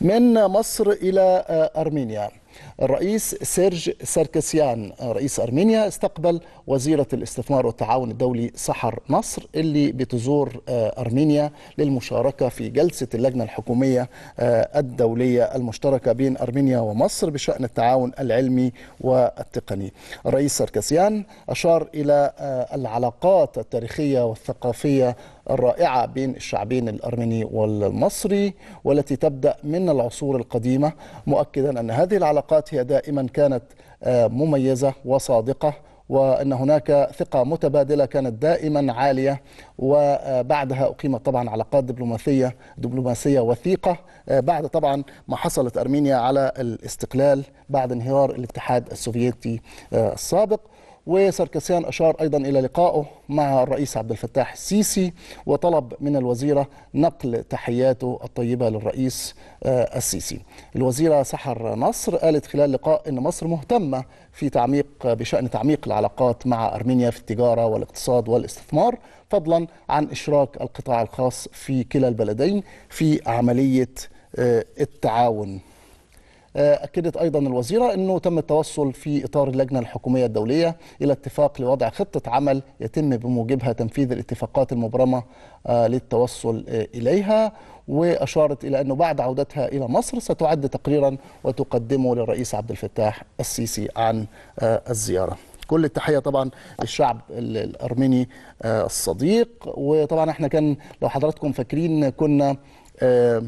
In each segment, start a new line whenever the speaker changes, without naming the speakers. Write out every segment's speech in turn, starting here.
من مصر إلى آه، أرمينيا الرئيس سيرج ساركسيان رئيس أرمينيا استقبل وزيرة الاستثمار والتعاون الدولي سحر نصر اللي بتزور آه، أرمينيا للمشاركة في جلسة اللجنة الحكومية آه، الدولية المشتركة بين أرمينيا ومصر بشأن التعاون العلمي والتقني الرئيس ساركسيان أشار إلى آه، العلاقات التاريخية والثقافية الرائعة بين الشعبين الأرميني والمصري والتي تبدأ من العصور القديمة مؤكدا أن هذه العلاقات العلاقات هي دائما كانت آه، مميزة وصادقة وأن هناك ثقة متبادلة كانت دائما عالية وبعدها أقيمت طبعا علاقات دبلوماسية دبلوماسية وثيقة آه، بعد طبعا ما حصلت أرمينيا على الاستقلال بعد انهيار الاتحاد السوفيتي آه، السابق وساركسيان أشار أيضا إلى لقائه مع الرئيس عبد الفتاح السيسي وطلب من الوزيرة نقل تحياته الطيبة للرئيس آه، السيسي الوزيرة سحر نصر قالت خلال لقاء أن مصر مهتمة في تعميق بشأن تعميق العلاقات مع أرمينيا في التجارة والاقتصاد والاستثمار فضلا عن إشراك القطاع الخاص في كلا البلدين في عملية آه، التعاون آه، أكدت أيضا الوزيرة أنه تم التوصل في إطار اللجنة الحكومية الدولية إلى اتفاق لوضع خطة عمل يتم بموجبها تنفيذ الاتفاقات المبرمة آه، للتوصل آه، إليها وأشارت إلى أنه بعد عودتها إلى مصر ستعد تقريرا وتقدمه للرئيس عبد الفتاح السيسي عن الزيارة كل التحية طبعا للشعب الأرميني الصديق وطبعا احنا كان لو حضراتكم فاكرين كنا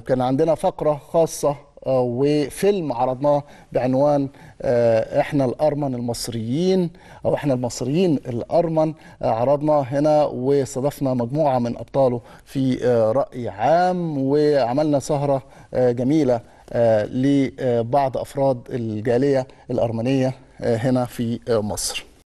كان عندنا فقرة خاصة آه، وفيلم عرضناه بعنوان آه، احنا الارمن المصريين او احنا المصريين الارمن آه، عرضنا هنا واستضفنا مجموعه من ابطاله في راي عام وعملنا سهره جميله لبعض افراد الجاليه الارمنيه هنا في مصر